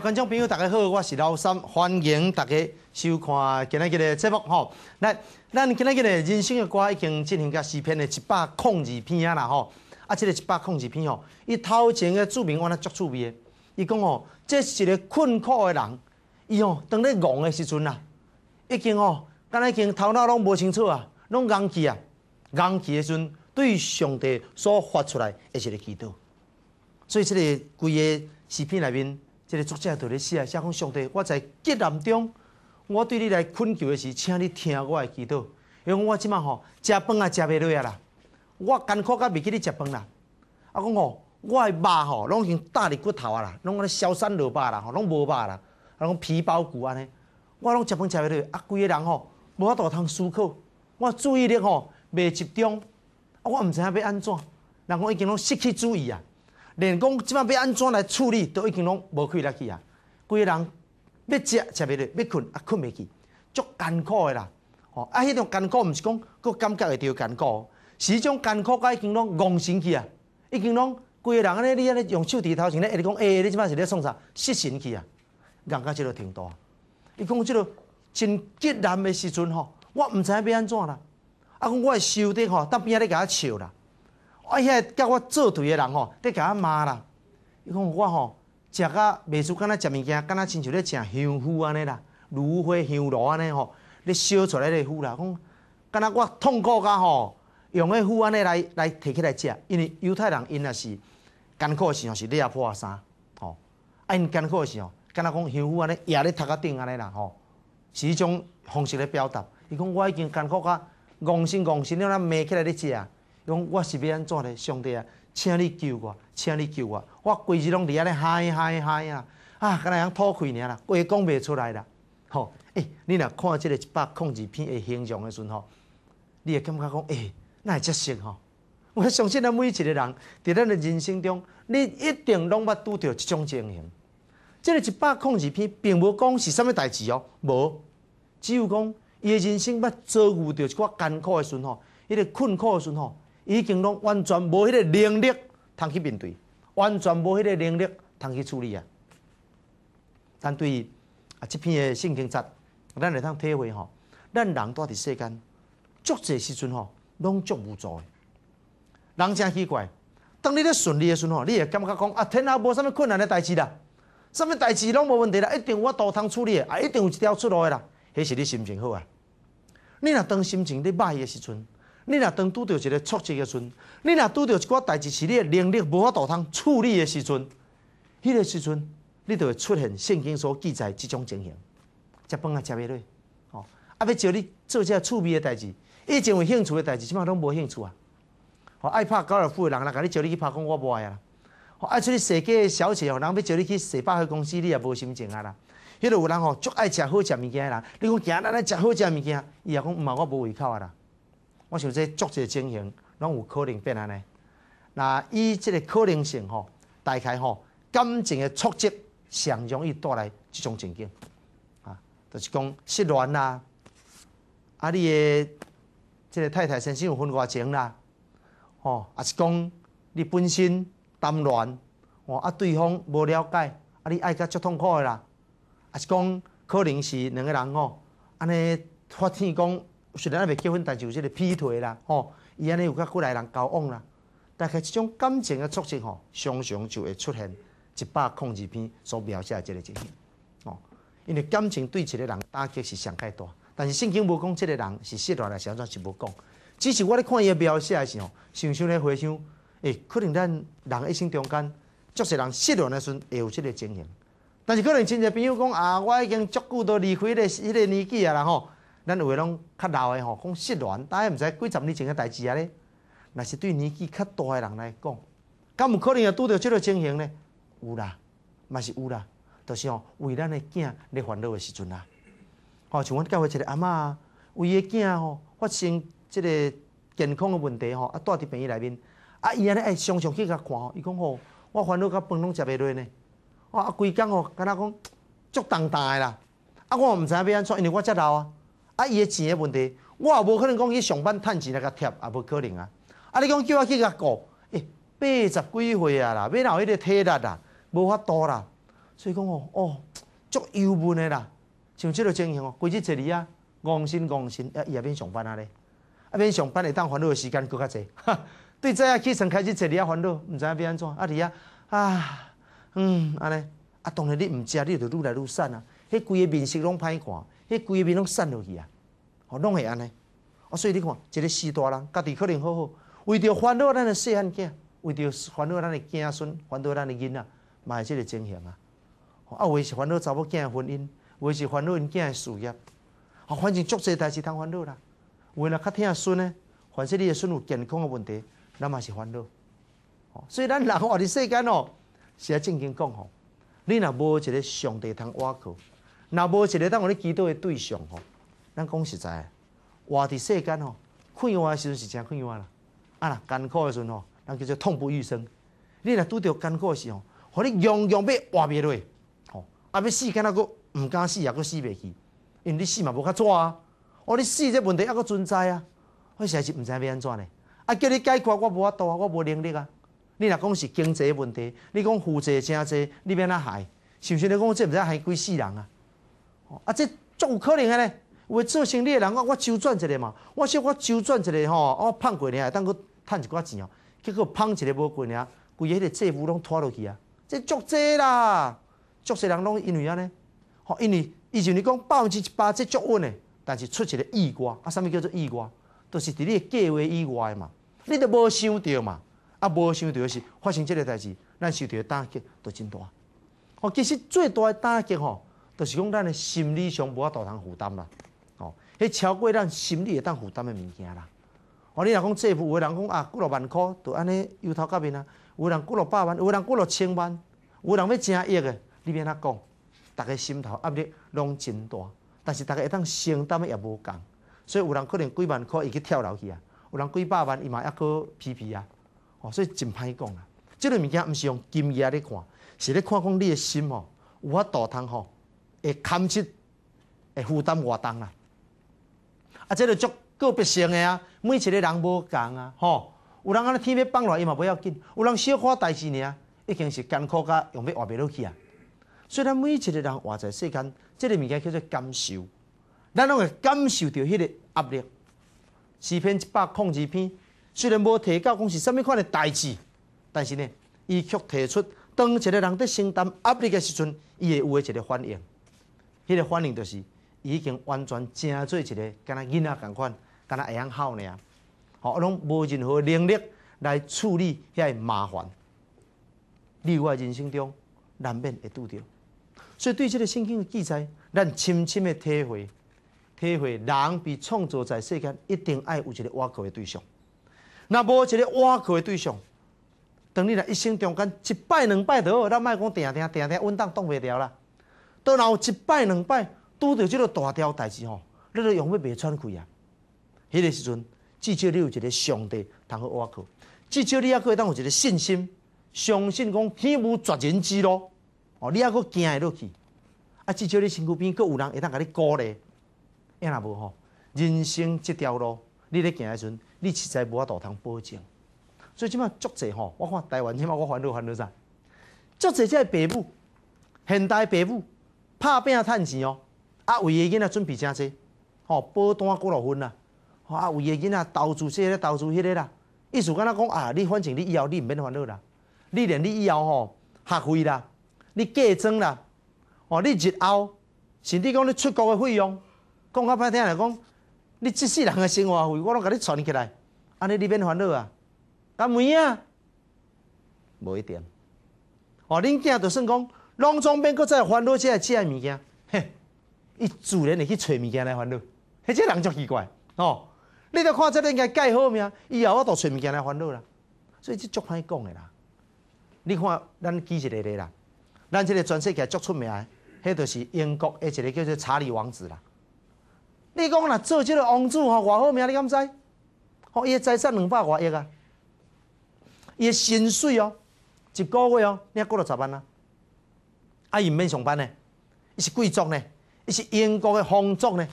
观众朋友，大家好，我是老三，欢迎大家收看今日的节目吼。来，咱今日的人生的歌已经进行到四篇的一百空字篇啦吼。啊，这个一百空字篇吼，伊头前的著名安怎做注解？伊讲吼，这是一个困苦的人，伊吼当咧戆的时阵啊，已经吼，咱已经头脑拢无清楚啊，拢戆去啊，戆去的时阵，对上帝所发出来诶一个祈祷。所以这个规个视频内面。即个作者就咧写，写讲上帝，我在极难中，我对你来困求的是，请你听我的祈祷，因为我即满吼，食饭啊，食袂落啊啦，我艰苦到袂记咧食饭啦，啊讲吼，我的肉吼，拢已经搭入骨头啊啦，拢安尼消散落肉啦，吼，拢无肉啦，啊讲皮包骨安尼，我拢食饭食袂落，啊，规个人吼，无法度通思考，我注意力吼未集中，啊，我毋知影要安怎，人讲已经拢失去注意啊。连讲即摆要安怎来处理，都已经拢无开力去啊！规个人要食食袂落，要困啊困袂去，足艰苦的啦！吼，啊，迄种艰苦毋是讲个感觉会着艰苦，是一种艰苦，已经拢怣神去啊！已经拢规个人安尼，你安尼用手提头像咧一直讲，哎，你即摆是咧创啥？失神去啊！眼角即落度啊！伊讲即落真艰难的时阵吼，我毋知影要安怎啦！啊，讲我的笑的吼，到边仔咧甲我笑啦。啊，呀，甲我做对诶人吼，咧甲我骂啦。伊讲我吼食甲未输敢若食物件，敢若亲像咧食香芋安尼啦，芦花香炉安尼吼，咧烧出来咧糊啦。讲敢若我痛苦甲吼，用迄糊安尼来来摕起来食，因为犹太人因啊是艰苦诶时阵是咧啊破衫吼，啊因艰苦诶时哦，敢若讲香芋安尼也咧头壳顶安尼啦吼，是一种方式咧表达。伊讲我已经艰苦甲憨心憨心，你咱骂起来咧食讲我是要安怎咧？上帝啊，请你救我，请你救我！我规日拢伫遐咧嗨嗨嗨啊！啊，敢会人吐气尔啦，话讲袂出来啦。吼，诶，你若看即个一百控制片的形象的时阵吼，你会感觉讲诶，那会真实吼！我相信咱每一个人伫咱的人生中，你一定拢捌拄着一种情形。即个一百控制片并无讲是啥物代志哦，无，只有讲伊的人生捌遭遇着一寡艰苦的时阵吼，迄个困苦的时阵吼。已经拢完全无迄个能力，通去面对，完全无迄个能力，通去处理啊。但对啊，即片嘅心境质，咱会通体会吼，咱人在伫世间，足济时阵吼，拢足无助。人真奇怪，当你咧顺利嘅时阵吼，你会感觉讲啊，天下无啥物困难嘅代志啦，啥物代志拢无问题啦，一定我都通处理，啊，一定有一条出路嘅啦。迄是你心情好啊。你若当心情咧歹嘅时阵，你若当拄到一个挫折的时阵，你若拄到一寡代志，是你能力无法度通处理的时阵，迄个时阵，你就会出现圣经所记载即种情形。食饭啊，食未落？吼，啊要叫你做些趣味的代志，伊前有兴趣的代志，即满拢无兴趣啊。吼，爱拍高尔夫的人啦，叫你去拍，讲我无爱啊，吼，爱出去踅街的小姐，吼，人要叫你去踅百货公司，你也无心情啊啦。迄个有人吼，足爱食好食物件啦。你讲行咱来食好食物件，伊也讲毋啊，我无胃口啊啦。我想说，足折情形，拢有可能变安尼。那伊即个可能性吼，大概吼，感情诶挫折上容易带来即种情景啊，就是讲失恋啦，啊你诶即个太太先生有分外情啦，吼，也是讲你本身谈恋，吼啊对方无了解，啊你爱较足痛苦啦，也是讲可能是两个人吼安尼发现讲。虽然还未结婚，但是有即个劈腿啦，吼，伊安尼有甲外来人交往啦，大概即种感情的促成吼，常常就会出现一百空二篇所描写即个情形，哦，因为感情对一个人打击是上太大，但是圣情无讲，即个人是失落了，安怎是无讲，只是我咧看伊描写的时候，想想咧回想，哎，可能咱人一生中间，就是人失恋的时阵会有即个情形，但是可能亲戚朋友讲啊，我已经足够都离开咧，迄个年纪啊啦吼。咱有诶拢较老诶吼，讲失恋，大系毋知几十年前诶代志啊咧。若是对年纪较大诶人来讲，敢有可能也拄着即个情形咧？有啦，嘛是有啦，就是哦，为咱诶囝咧烦恼诶时阵啦。吼，像阮教会一个阿嬷啊，为伊诶囝吼发生即个健康诶问题吼，啊，住伫病院内面，啊，伊安尼哎常常去甲看吼，伊讲吼，我烦恼甲饭拢食袂落呢。哇，规贵吼，哦，跟讲足重大诶啦，啊，我毋知影要安怎，因为我遮老啊。啊！伊诶钱诶问题，我也无可能讲去上班趁钱来甲贴，也无可能啊！啊！你讲叫我去甲顾，诶，八十几岁啊啦，哪有迄个体力啊，无法度啦。所以讲哦哦，足郁闷诶啦。像即个情形哦，规日坐里啊，戆神戆神，伊也免上班啊咧，啊免上班，会当烦恼诶时间搁较侪。对早啊，起床开始坐里啊，烦恼，毋知影要安怎啊里啊啊嗯，安尼啊，当然你毋食，你著愈来愈瘦啊。迄规个面色拢歹看，迄规个面拢瘦落去啊。哦，拢会安尼，啊，所以你看，一个四大人，家己可能好好，为着烦恼咱的细汉囝，为着烦恼咱的囝孙，烦恼咱的囡仔，嘛是即个情形啊。啊，为是烦恼查某囝的婚姻，为是烦恼囝的事业，啊，反正足这代志通烦恼啦。为了较疼孙呢，凡是你的孙有健康的问题，咱嘛是烦恼。所以咱人活伫世间哦，是啊，正经讲吼，你若无一个上帝通挖靠，若无一个当互你祈祷的对象吼。咱讲实在，活伫世间吼，快乐诶时阵是真快乐啦。啊啦，艰苦诶时阵吼，人叫做痛不欲生。你若拄着艰苦诶时吼，互你强强要活袂落，吼，啊要死，敢若佫毋敢死，也搁死袂去，因为你死嘛无较抓啊。哦，你死这问题还搁存在啊。我实在是毋知要安怎呢。啊，叫你解决我无法度啊，我无能力啊。你若讲是经济问题，你讲负债真济，你安哪害？是毋是你讲这毋知害几死人啊？哦，啊这有可能诶咧。为做生意诶人，我我周转一下嘛。我说我周转一下吼，我胖几领，等佫趁一寡钱哦。结果胖一下无几年，规个迄个债务拢拖落去啊。这足济啦，足济人拢因为安尼。吼，因为以前是讲百分之一百这足稳诶，但是出一个意外啊！啥物叫做意外？都是伫你计划以外嘛，你都无想到嘛。啊，无想到是发生即个代志，咱受到打击都真大。哦，其实最大诶打击吼，就是讲咱诶心理上无法大通负担啦。你超过咱心理会当负担诶物件啦。哦，你若讲这有有人讲啊，几落万箍就安尼，由头到面啊，有人几落百万，有人几落千万，有人要争亿诶，你免遐讲，逐个心头压力拢真大。但是逐个会当承担诶，也无共，所以有人可能几万箍伊去跳楼去啊，有人几百万伊嘛抑搁皮皮啊，哦，所以真歹讲啦。即类物件毋是用金额咧看，是咧看讲你诶心吼有法度通吼，会扛起，会负担偌重啊。啊，这个足个别性的啊，每一个人无同啊，吼，有人安尼天要崩落伊嘛不要紧，有人小可代志呢，已经是艰苦甲用要活袂落去啊。虽然每一个人活在世间，即个物件叫做感受，咱拢会感受到迄个压力。视频一百控制篇，虽然无提到讲是甚物款的代志，但是呢，伊却提出当一个人伫承担压力的时阵，伊会有一个反应。迄个反应就是。已经完全正做一个，敢若囡仔共款，敢若会晓好呢？吼，拢无任何能力来处理遐麻烦。另外，人生中难免会拄着，所以对即个圣经的记载，咱深深的体会，体会人被创造在世间一定爱有一个挖苦的对象。若无一个挖苦的对象，当你若一生中间一拜两拜得好，咱卖讲定定定定稳当挡未牢啦，到若有一拜两拜？拄着即个大条代志吼，你都用要袂喘气啊！迄个时阵，至少你有一个上帝通去瓦靠，至少你阿个当有一个信心，相信讲天无绝人之路，哦，你抑阁行会落去，啊，至少你身躯边阁有人会当甲你鼓励。也若无吼，人生即条路，你咧行的时阵，你实在无法度通保证。所以即摆足济吼，我看台湾即卖我烦恼烦恼啥？足济个爸母，现代爸母拍拼趁钱哦。啊，为诶囡仔准备诚济，吼，保单几落分啦，吼，啊，为诶囡仔投资这个，投资迄个啦，意思敢若讲啊？你反正你以后你毋免烦恼啦，你连你以后吼学费啦，你嫁妆啦，哦，你日后甚至讲你出国诶费用，讲较歹听来讲，你即世人诶生活费我拢甲你存起来，安尼你免烦恼啊，啊，妹仔无一定哦，恁囝就算讲拢总免搁再烦恼即个即个物件，嘿。伊自然会去找物件来烦恼。迄只人足奇怪哦，你着看即个应该改好命，以后我都找物件来烦恼啦。所以这足歹讲的啦。你看咱举一个例啦，咱这个全世界足出名，迄就是英国诶一个叫做查理王子啦。你讲啦，做即个王子吼偌好命，你敢知？吼，伊的财产两百偌亿啊，伊的薪水哦，一个月哦，你还过落十万啊？啊，伊毋免上班呢，伊是贵族呢。伊是英国嘅皇族呢，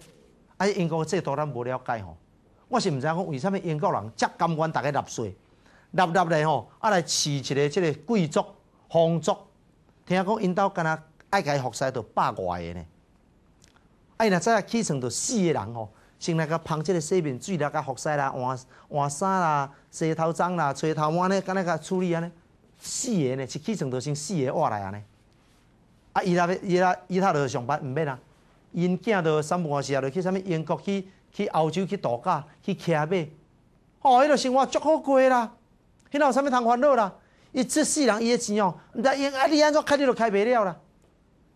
啊！英国嘅制度咱无了解吼，我是毋知影讲为啥物英国人遮甘愿逐个纳税，纳纳咧吼，啊来饲一个即个贵族皇族。听讲因兜敢若爱伊服侍着百外个呢，啊！伊那再起床着四个人吼，先来甲捧即个洗面水啦、甲服侍啦、换换衫啦、洗头脏啦、吹头毛呢，敢若甲处理安尼。四个呢，一起床就先四个活来安尼，啊！伊那伊那伊那落上班毋免啊。因囝到三不五时，就去啥物英国、去去澳洲、去度假、去骑马，哦，迄就生活足好过啦。迄哪有啥物通烦恼啦？伊即世人伊诶钱哦，毋啊，你安怎开你都开袂了啦。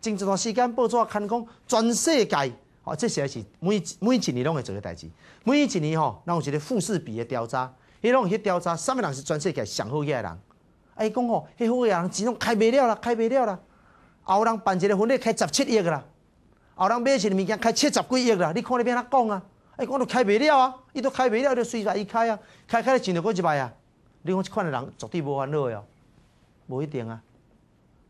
前一段时间报纸刊讲，全世界哦，这实也是每每一年拢会做个代志。每一年吼，那有一个富士比诶调查，迄拢去调查，啥物人是全世界上好诶人？哎，讲吼，迄好嘅人钱拢开袂了啦，开袂了啦，有人办一个婚礼开十七亿啦。后人买一个物件开七十几亿啦，你看你变哪讲啊？哎，我都开袂了啊！伊都开袂了，都随在伊开啊！开开咧，挣到过一摆啊！你讲即款的人绝对无恼乐哟，无一定啊，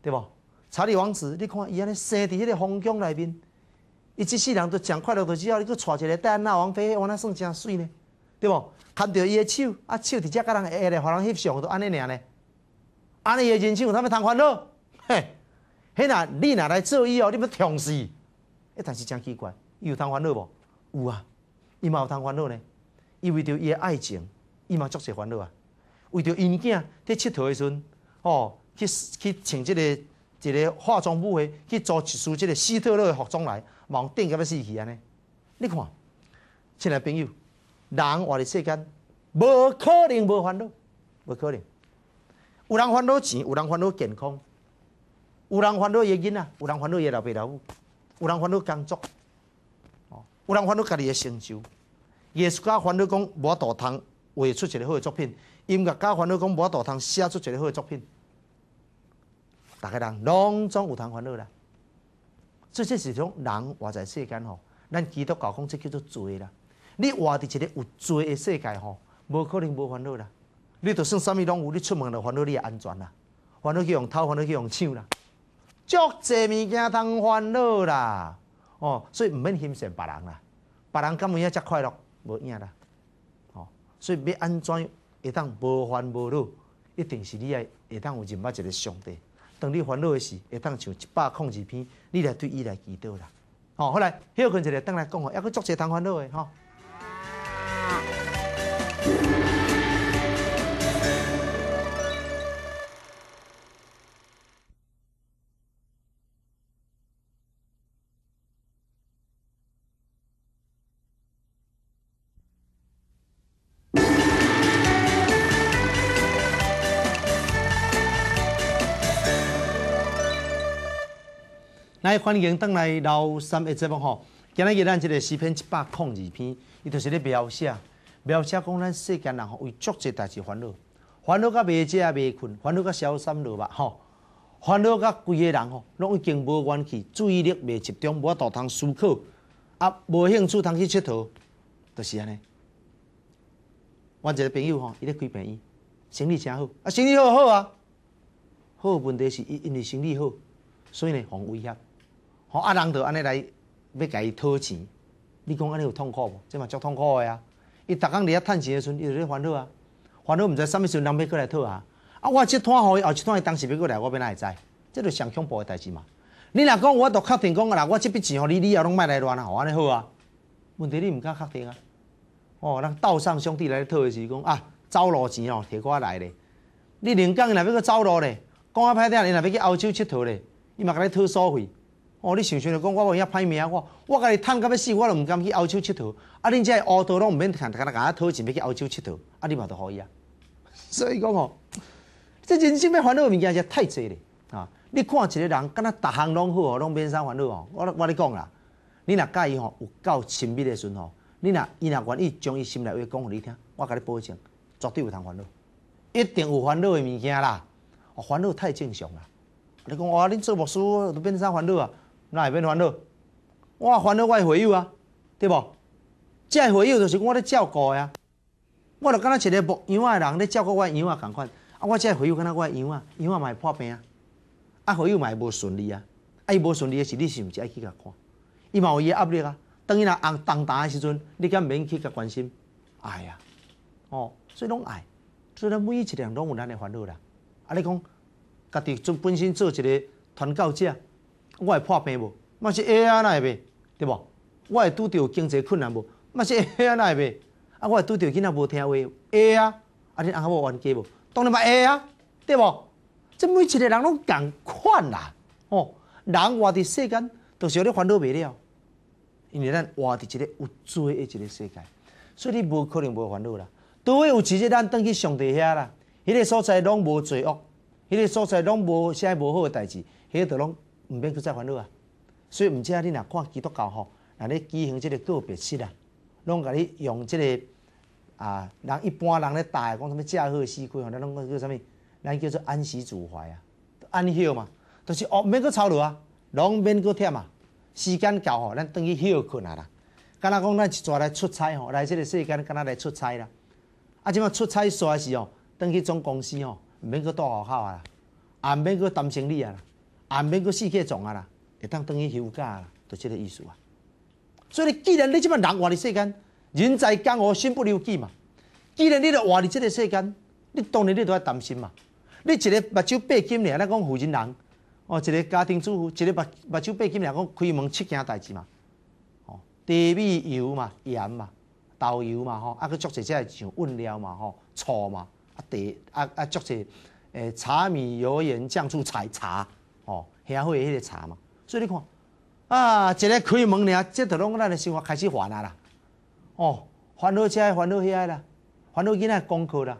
对无？查理王子，你看伊安尼生伫迄个皇宫内面，一、即世人都真快乐，都只要你去娶一个戴安娜王妃，往哪算真水呢？对无？牵着伊的手，啊手直接甲人下来，互人翕相都安尼尔呢？安尼的人生有啥物通烦恼？嘿，嘿那，你若来做伊哦，你要强死！哎，但是真奇怪，伊有通烦恼无？有啊，伊嘛有通烦恼呢，伊为着伊诶爱情，伊嘛作些烦恼啊。为着囡仔伫佚佗的时阵，哦，去去穿即个一个化妆舞会，去做出即个希特勒的服装来，忙顶甲要死去安尼。你看，亲爱朋友，人活伫世间，无可能无烦恼，无可能。有人烦恼钱，有人烦恼健康，有人烦恼伊囡仔，有人烦恼伊诶老爸老母。有人烦恼工作，有人烦恼家己的成就，耶稣家烦恼讲无大通画出一个好作品，音乐家烦恼讲无大通写出一个好作品。大家人拢总有烦恼啦，所以这是一种人活在世间吼，咱基督教讲这叫做罪啦。你活在一个有罪的世界吼，无可能无烦恼啦。你就算啥物拢有，你出门了烦恼你的安全啦，烦恼去用偷，烦恼去用抢啦。足济物件通烦恼啦，哦，所以毋免牺羡别人啦，别人今有影遮快乐，无影啦，哦，所以要安怎会当无烦无恼，一定是你来会当有认捌一个上帝，当你烦恼的时，会当像一百空制篇，你来对伊来祈祷啦，哦，好来，休困一下，等来讲哦，抑阁足济通烦恼的，吼。来欢迎返来老三一节目吼，今日个咱一个视频一百零二篇，伊就是咧描写，描写讲咱世间人吼为足只代志烦恼，烦恼甲未食未困，烦恼甲消散落吧吼，烦恼甲规个人吼，拢已经无元气，注意力未集中，无大通思考，啊，无兴趣通去佚佗，就是安尼。我一个朋友吼，伊咧开病院，生意真好，啊，生意好好啊，好问题是因为生意好，所以呢，互威胁。我啊，人著安尼来要甲伊讨钱，你讲安尼有痛苦无？这嘛足痛苦诶啊！伊逐工伫遐趁钱的时阵，伊就咧烦恼啊，烦恼毋知啥物时阵人要过来讨啊！啊，我即摊互伊，后一摊伊当时要过来，我要哪会知？这就上恐怖的代志嘛。你若讲我都确定讲啊啦，我即笔钱互你，你也拢卖来乱啊，我安尼好啊？问题你毋敢确定啊。哦，人道上兄弟来讨的时讲啊，走路钱哦，摕我来咧。你年刚伊若要克走路咧，讲啊歹听，伊若要去欧洲佚佗咧，伊嘛甲你讨手费。哦，你想想来讲我有遐歹命，我我家己趁甲要死，我都毋敢去欧洲佚佗。啊，恁只系乌托拢毋免赚，大家家讨钱，要去欧洲佚佗，啊，你嘛都可以啊。所以讲哦，即人生要烦恼物件是太济咧啊！你看一个人，敢若逐项拢好哦，拢免啥烦恼哦。我我你讲啦，你若介意哦，有够亲密的时阵吼，你若伊若愿意将伊心内话讲互你听，我甲你保证，绝对有通烦恼，一定有烦恼的物件啦。哦，烦恼太正常啦。你讲哇，恁做牧师都免啥烦恼啊？那会变烦恼，我烦恼我嘅回友啊，对不？即个好友就是我咧照顾啊，我就敢若一个牧羊诶人咧照顾我羊啊，同款啊，我即个好友敢若我羊啊，羊啊会破病啊，啊好友会无顺利啊，啊伊无顺利诶时，你是毋是爱去甲看？伊嘛有伊压力啊，当伊若红当荡诶时阵，你敢免去甲关心爱啊？哦，所以拢爱，所以咱每一个人拢有咱诶烦恼啦。啊，你讲家己做本身做一个团购者。我会破病无？嘛是会呀，那会呗，对无？我会拄着经济困难无？嘛是会呀，那会呗。啊，我会拄着囡仔无听话，会啊，啊，恁阿舅无冤家无？当然嘛，会啊，对无？即每一个人拢共款啦，哦，人活伫世间，都是你烦恼未了，因为咱活伫一个有罪的一个世界，所以你无可能无烦恼啦。除非有一日咱登去上帝遐啦，迄个所在拢无罪恶，迄个所在拢无啥无好诶代志，迄个著拢。毋免去再烦恼啊！所以毋知啊，你若看基督教吼，若咧举行即个告别式啊，拢甲你用即个啊，人一般人咧大讲什物驾鹤西归吼，咱拢叫做什物，咱叫做安息主怀啊，安歇嘛，就是哦，毋免去操劳啊，拢免去忝啊，时间到吼，咱等于歇困啊啦。敢若讲咱一逝来出差吼，来即个世间敢若来出差啦。啊，即马出差煞时哦？等去总公司哦，免去倒学校啊啦，也免去担心你啊啦。啊，免个四界撞啊啦，会当等于休假啦，就即个意思啊。所以，既然你即爿人活伫世间，人在江湖身不由己嘛。既然你都活伫即个世间，你当然你都要担心嘛。你一个目睭八金俩，咱讲富人哦，一个家庭主妇，一个目目睭八金俩，讲开门七件代志嘛。哦，茶米油嘛，盐嘛，豆油嘛，吼，啊，足做些些上醃料嘛，吼，醋嘛，啊，茶，啊啊，足些诶茶米油盐酱醋茶。哦，社会迄个查嘛，所以你看，啊，一个开门尔，这都拢咱的生活开始烦啊啦，哦，烦恼遮，烦恼遐啦，烦恼囡仔功课啦，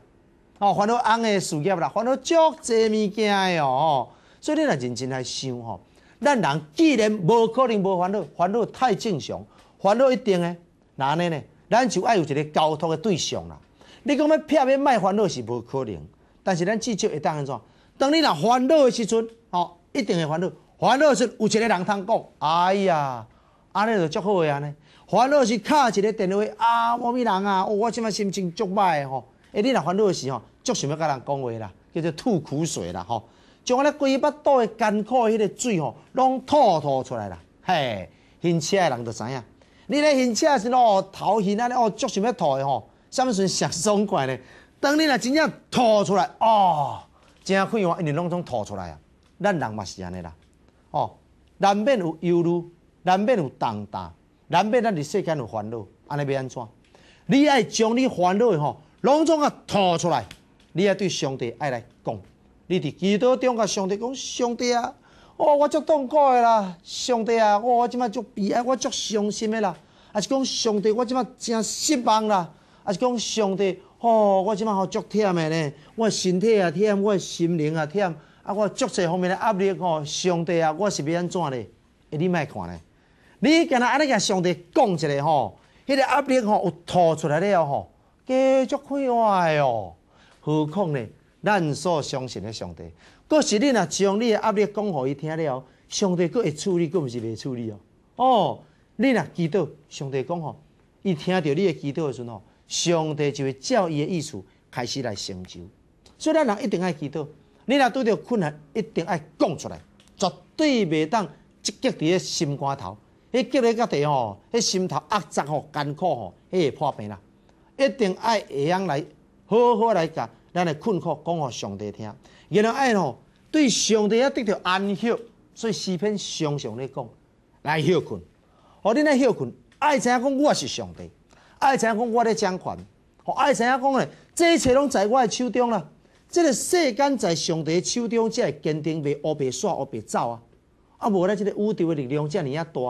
哦，烦恼翁诶事业啦，烦恼足济物件诶。哦，所以你若认真来想吼，咱人既然无可能无烦恼，烦恼太正常，烦恼一定个，安呢呢，咱就爱有一个沟通诶对象啦。你讲要片面卖烦恼是无可能，但是咱至少会当安怎？当你若烦恼诶时阵，哦。一定会烦恼，烦恼是有一个人通讲，哎呀，安尼就足好个安尼。烦恼是敲一个电话，啊，某咪人啊，我即摆心情足歹诶。吼。哎，你若烦恼时吼，足想要甲人讲话啦，叫做吐苦水啦吼。将安尼规巴肚的艰苦诶迄个水吼，拢吐吐出来啦。嘿，晕车的人就知影，你咧晕车时咯，头晕啊咧，哦，足想要吐的吼，啥物阵想爽快呢？当你若真正吐出来，哦，真快活，因为拢总吐出来啊。咱人嘛是安尼啦，哦，难免有忧虑，难免有动荡，难免咱伫世间有烦恼，安尼要安怎？你爱将你烦恼吼拢总啊吐出来，你爱对上帝爱来讲，你伫祈祷中甲上帝讲，上帝啊，哦，我足痛苦的啦，上帝啊，我我即嘛足悲哀，我足伤心的啦，啊是讲上帝，我即嘛真失望啦，啊是讲上帝，哦，我即嘛好足忝的呢，我身体也忝，我心灵也忝。啊，我足事方面的压力吼，上帝啊，我是要安怎咧？你卖看咧，你敢若安尼甲上帝讲一下吼，迄个压力吼有吐出来了吼，继续快活哦，何况呢？咱所相信诶上帝，可是你若将你的压力讲互伊听了，上帝佫会处理，佫毋是袂处理哦。哦，你若祈祷，上帝讲吼，伊听到你的祈祷的时阵吼，上帝就会照伊的意思开始来成就。所以咱人一定爱祈祷。你若拄着困难，一定爱讲出来，绝对袂当积极伫咧心肝头。迄积咧甲地吼，迄心头压杂吼，艰苦吼，迄会破病啦。一定爱会用来好好来甲咱诶困苦讲互上帝听。然后爱吼对上帝啊，得到安息。所以视频常常咧讲来休困。哦，你来休困，爱知影讲我是上帝，爱知影讲我咧掌权，我爱知影讲诶，这一切拢在我诶手中啦。即个世间在上帝手中，才会坚定袂乌白煞乌白走啊！啊无咱即个宇宙诶力量，遮尼啊大。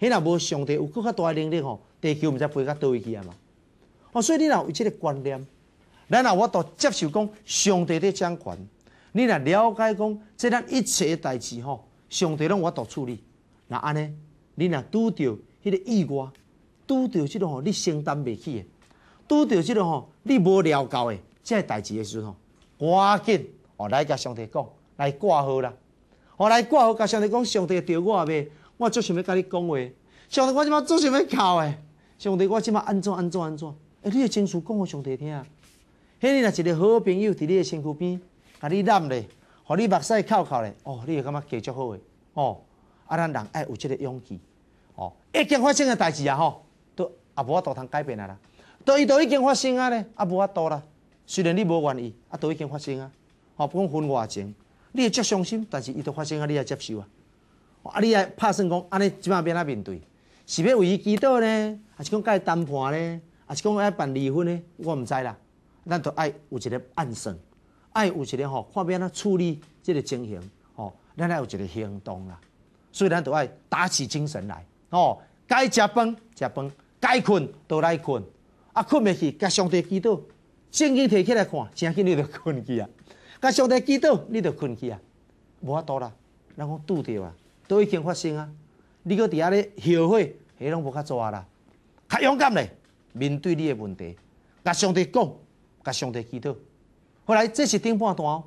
迄若无上帝有搁较大诶能力吼，地球毋知飞较倒位去啊嘛。哦，所以你若有即个观念，咱若我都接受讲，上帝咧掌权。你若了解讲，即咱一切诶代志吼，上帝拢我都处理。那安尼，你若拄着迄个意外，拄着即个吼，你承担袂起；，拄着即个吼，你无了到诶，即个代志诶时阵吼。赶紧，哦来甲上帝讲，来挂号啦！哦来挂号，甲上帝讲，上帝着我未？我足想物甲你讲话？上帝，我即马足想物哭诶？上帝，我即马安怎安怎安怎？哎，你个亲属讲互上帝听。迄你若一个好朋友伫你个身躯边，甲你揽咧，互你目屎哭哭咧，哦，你会感觉感觉好诶！哦，啊咱人爱有即个勇气，哦，已经发生个代志啊！吼，都也无法度通改变啊啦，都伊都已经发生啊咧，啊无法度啦。虽然你无愿意啊都已经发生啊吼不管分偌钱你诶即伤心但是伊都发生啊你啊接受啊啊你啊拍算讲安尼即摆要安怎面对是要为伊祈祷呢啊是讲甲伊谈判呢啊是讲要办离婚呢我毋知啦咱着爱有一个暗算爱有一个吼看要安怎处理即个情形吼咱爱有一个行动啦所以咱着爱打起精神来吼该食饭食饭该困倒来困啊困袂去甲上帝祈祷圣经提起来看，正经你著困去啊！甲上帝祈祷，你著困去啊！无法度啦，人讲拄着啊，都已经发生啊！你搁伫遐咧后悔，迄拢无较抓啦，较勇敢咧，面对你诶问题，甲上帝讲，甲上帝祈祷。后来这是顶半段哦，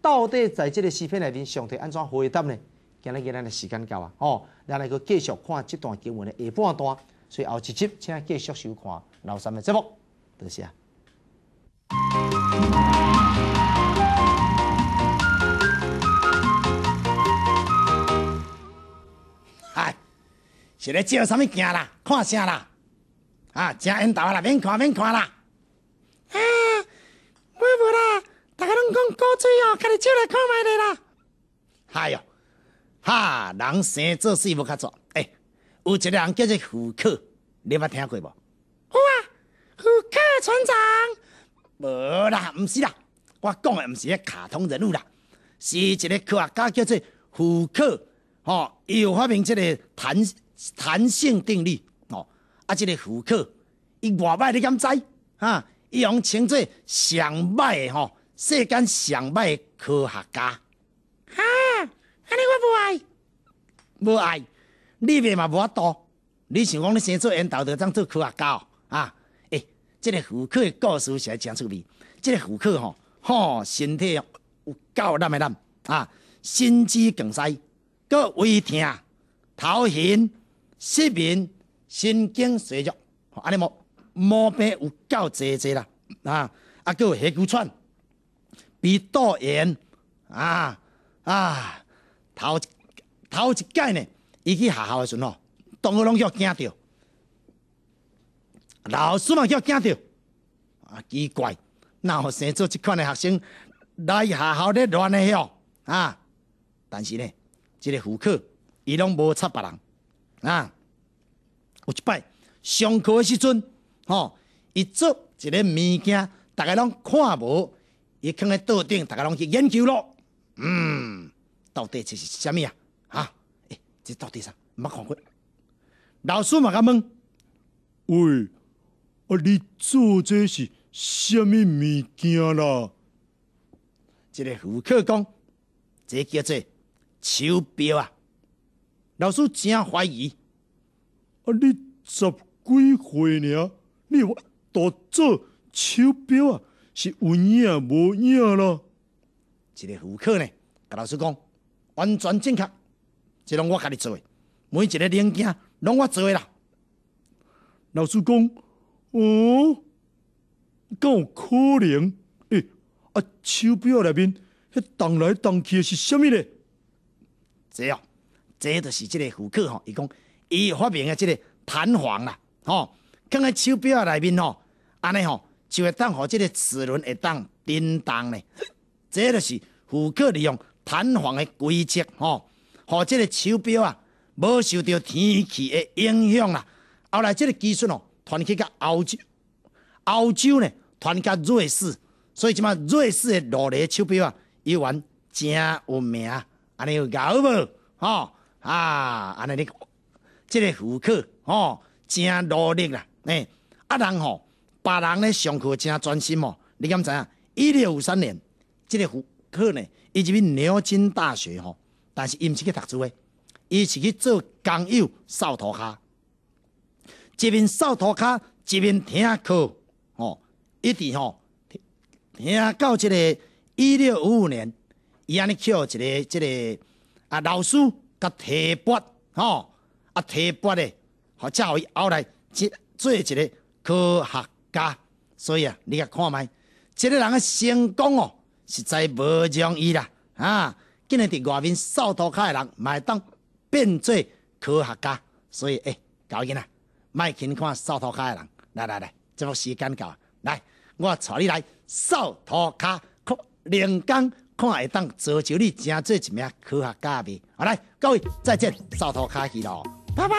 到底在即个视频内面，上帝安怎回答呢？今日个咱诶时间到啊，哦，然后佮继续看即段经文诶下半段，随后直接请继续收看《老三》诶节目，多谢。一个照啥物镜啦，看啥啦，啊，正缘投啦，免看，免看啦。啊，我无啦，大家拢讲古锥哦，家己照来看卖咧啦。哎哟，哈，人生做事无较卓。诶，有一个人叫做虎克，你捌听过无？有啊，虎克船长。无啦，毋是啦，我讲诶，毋是迄卡通人物啦，是一个科学家叫做虎克，吼，伊有发明即个弹。弹性定律，吼，啊，即个胡克，伊外卖你敢知啊？伊用称作上歹的吼，世间上歹的科学家。哈，安尼我无爱，无爱，你咪嘛无法度。你想讲你先做因道德当做科学家，啊，诶，即个胡克诶故事写真出味。即个胡克吼，吼身体有够烂诶烂，啊，心肌梗塞，搁胃疼，头晕。市民神经衰弱，安尼无毛病有够侪侪啦！啊，啊，有黑骨喘、鼻窦炎啊啊，头头一届呢，伊去学校诶时阵哦，同学拢叫惊着，老师嘛叫惊着，啊，奇怪，哪有生做即款的学生来学校咧乱的吼啊？但是呢，即个妇科伊拢无插别人。啊！有一摆上课的时阵，吼，一做一个物件，大家拢看无，一放在桌顶，大家拢去研究咯。嗯，到底这是什么啊？啊！哎，这到底啥？别看过。老师嘛，他问，喂，我你做这是什么物件啦？即个顾客讲，这叫做手表啊。老师真怀疑，啊！你十几岁尔，你有大做手表啊，是有影无影咯？一个游客呢，甲老师讲完全正确，即拢我家己做，每一个零件拢我做啦。老师讲，哦，够可能诶！啊，手表内面迄荡来荡去的是虾物呢？这样。这就是这个复克吼，伊讲伊发明的这个弹簧啦，吼，放个手表内面吼，安尼吼就会当和这个齿轮一当叮当呢。这就是复克利用弹簧的规则吼，和这个手表啊无受到天气的影响啦。后来这个技术哦传去到欧洲，欧洲呢传到瑞士，所以即马瑞士的劳力手表啊，伊玩真有名，安尼有搞无？吼。啊！尼你，个，即个胡克哦，真努力啦！哎，啊人吼，别人咧上课真专心哦。你敢知啊？一六五三年，即个胡克呢，伊去牛津大学吼，但是伊毋是去读书诶，伊是去做工友扫涂骹，一边扫涂骹，一边听课哦。一直吼，听到即个一六五五年，伊安尼叫一个即个啊老师。甲提拔，吼，啊，提拔咧，好，才伊后来即做一个科学家。所以啊，你甲看卖，即个人的成功哦，实在无容易啦，啊，竟然伫外面扫涂骹的人，咪当变做科学家。所以，诶，搞紧啊，卖勤看扫涂骹的人。来来来，即个时间到，来，我带你来扫涂骹，灵功。看会当造求你，真做一名科学家未？好，来，各位再见，扫头卡去咯，拜拜。